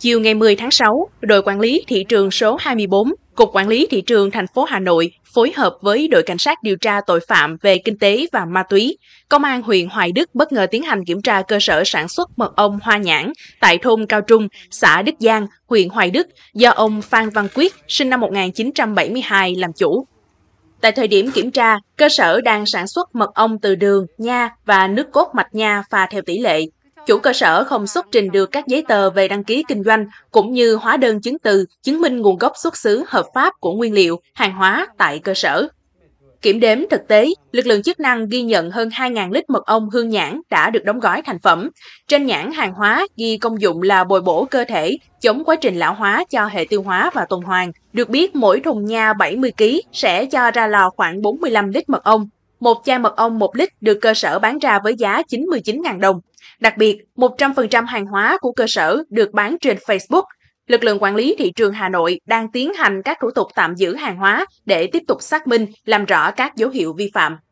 Chiều ngày 10 tháng 6, đội quản lý thị trường số 24, Cục Quản lý Thị trường thành phố Hà Nội phối hợp với đội cảnh sát điều tra tội phạm về kinh tế và ma túy, Công an huyện Hoài Đức bất ngờ tiến hành kiểm tra cơ sở sản xuất mật ong hoa nhãn tại thôn Cao Trung, xã Đức Giang, huyện Hoài Đức do ông Phan Văn Quyết, sinh năm 1972, làm chủ. Tại thời điểm kiểm tra, cơ sở đang sản xuất mật ong từ đường, nha và nước cốt mạch nha pha theo tỷ lệ Chủ cơ sở không xuất trình được các giấy tờ về đăng ký kinh doanh cũng như hóa đơn chứng từ chứng minh nguồn gốc xuất xứ hợp pháp của nguyên liệu, hàng hóa tại cơ sở. Kiểm đếm thực tế, lực lượng chức năng ghi nhận hơn 2.000 lít mật ong hương nhãn đã được đóng gói thành phẩm. Trên nhãn hàng hóa ghi công dụng là bồi bổ cơ thể, chống quá trình lão hóa cho hệ tiêu hóa và tuần hoàn. Được biết, mỗi thùng nha 70 kg sẽ cho ra lò khoảng 45 lít mật ong một chai mật ong 1 lít được cơ sở bán ra với giá 99.000 đồng. Đặc biệt, 100% hàng hóa của cơ sở được bán trên Facebook. Lực lượng quản lý thị trường Hà Nội đang tiến hành các thủ tục tạm giữ hàng hóa để tiếp tục xác minh, làm rõ các dấu hiệu vi phạm.